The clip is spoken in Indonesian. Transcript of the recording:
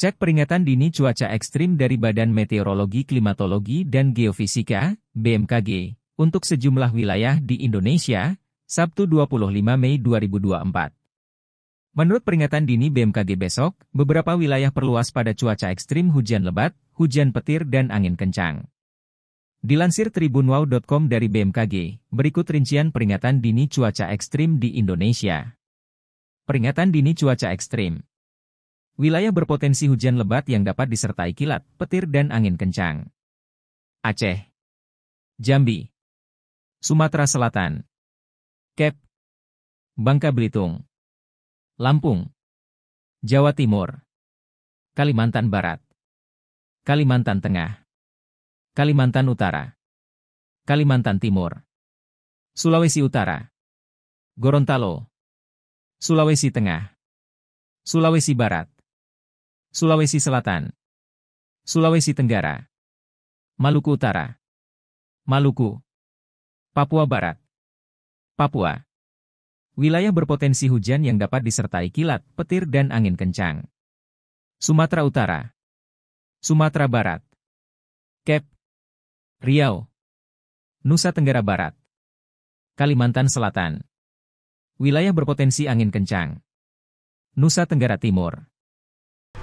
Cek peringatan dini cuaca ekstrim dari Badan Meteorologi Klimatologi dan Geofisika, BMKG, untuk sejumlah wilayah di Indonesia, Sabtu 25 Mei 2024. Menurut peringatan dini BMKG besok, beberapa wilayah perluas pada cuaca ekstrim hujan lebat, hujan petir dan angin kencang. Dilansir tribunwow.com dari BMKG, berikut rincian peringatan dini cuaca ekstrim di Indonesia. Peringatan dini cuaca ekstrim wilayah berpotensi hujan lebat yang dapat disertai kilat, petir dan angin kencang. Aceh, Jambi, Sumatera Selatan, Kep, Bangka Belitung, Lampung, Jawa Timur, Kalimantan Barat, Kalimantan Tengah, Kalimantan Utara, Kalimantan Timur, Sulawesi Utara, Gorontalo, Sulawesi Tengah, Sulawesi Barat, Sulawesi Selatan, Sulawesi Tenggara, Maluku Utara, Maluku, Papua Barat, Papua. Wilayah berpotensi hujan yang dapat disertai kilat, petir dan angin kencang. Sumatera Utara, Sumatera Barat, Kep, Riau, Nusa Tenggara Barat, Kalimantan Selatan. Wilayah berpotensi angin kencang. Nusa Tenggara Timur.